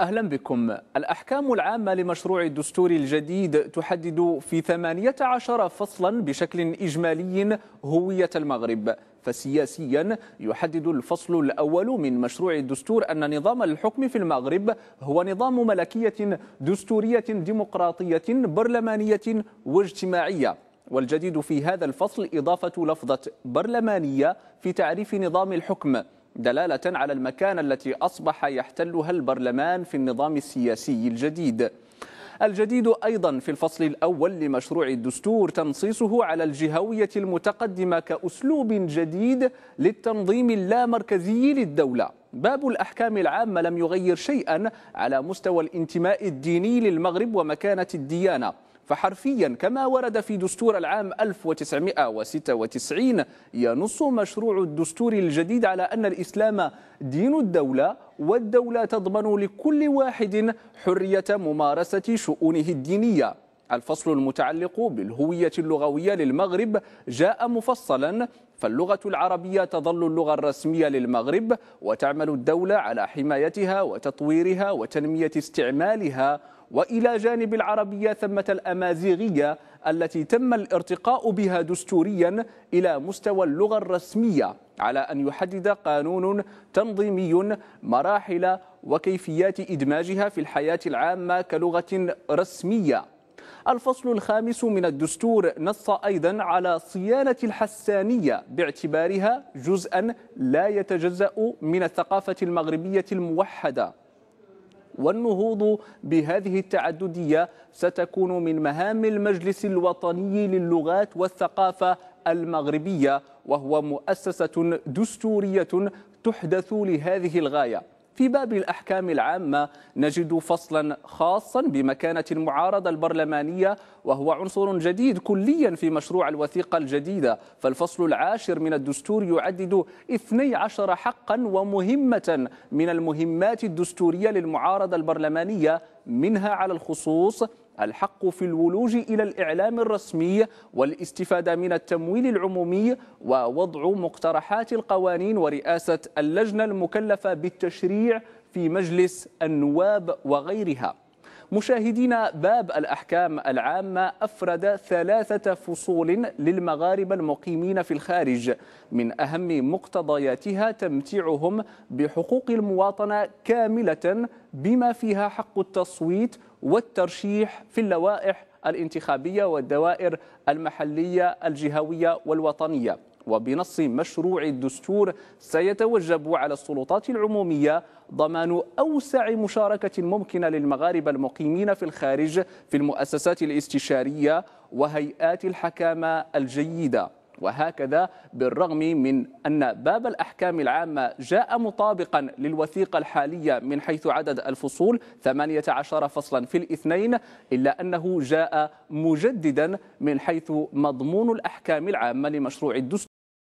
أهلا بكم الأحكام العامة لمشروع الدستور الجديد تحدد في 18 فصلا بشكل إجمالي هوية المغرب فسياسيا يحدد الفصل الأول من مشروع الدستور أن نظام الحكم في المغرب هو نظام ملكية دستورية ديمقراطية برلمانية واجتماعية والجديد في هذا الفصل إضافة لفظة برلمانية في تعريف نظام الحكم دلالة على المكانة التي أصبح يحتلها البرلمان في النظام السياسي الجديد الجديد أيضا في الفصل الأول لمشروع الدستور تنصيصه على الجهوية المتقدمة كأسلوب جديد للتنظيم اللامركزي للدولة باب الأحكام العامة لم يغير شيئا على مستوى الانتماء الديني للمغرب ومكانة الديانة فحرفيا كما ورد في دستور العام 1996 ينص مشروع الدستور الجديد على أن الإسلام دين الدولة والدولة تضمن لكل واحد حرية ممارسة شؤونه الدينية الفصل المتعلق بالهوية اللغوية للمغرب جاء مفصلا فاللغة العربية تظل اللغة الرسمية للمغرب وتعمل الدولة على حمايتها وتطويرها وتنمية استعمالها وإلى جانب العربية ثمة الأمازيغية التي تم الارتقاء بها دستوريا إلى مستوى اللغة الرسمية على أن يحدد قانون تنظيمي مراحل وكيفيات إدماجها في الحياة العامة كلغة رسمية الفصل الخامس من الدستور نص أيضا على صيانة الحسانية باعتبارها جزءا لا يتجزأ من الثقافة المغربية الموحدة والنهوض بهذه التعددية ستكون من مهام المجلس الوطني للغات والثقافة المغربية وهو مؤسسة دستورية تحدث لهذه الغاية في باب الأحكام العامة نجد فصلا خاصا بمكانة المعارضة البرلمانية وهو عنصر جديد كليا في مشروع الوثيقة الجديدة فالفصل العاشر من الدستور يعدد 12 حقا ومهمة من المهمات الدستورية للمعارضة البرلمانية منها على الخصوص الحق في الولوج إلى الإعلام الرسمي والاستفادة من التمويل العمومي ووضع مقترحات القوانين ورئاسة اللجنة المكلفة بالتشريع في مجلس النواب وغيرها مشاهدين باب الأحكام العامة أفرد ثلاثة فصول للمغاربة المقيمين في الخارج من أهم مقتضياتها تمتيعهم بحقوق المواطنة كاملة بما فيها حق التصويت والترشيح في اللوائح الانتخابية والدوائر المحلية الجهوية والوطنية وبنص مشروع الدستور سيتوجب على السلطات العمومية ضمان أوسع مشاركة ممكنة للمغاربة المقيمين في الخارج في المؤسسات الاستشارية وهيئات الحكامة الجيدة وهكذا بالرغم من أن باب الأحكام العامة جاء مطابقا للوثيقة الحالية من حيث عدد الفصول 18 فصلا في الاثنين إلا أنه جاء مجددا من حيث مضمون الأحكام العامة لمشروع الدستور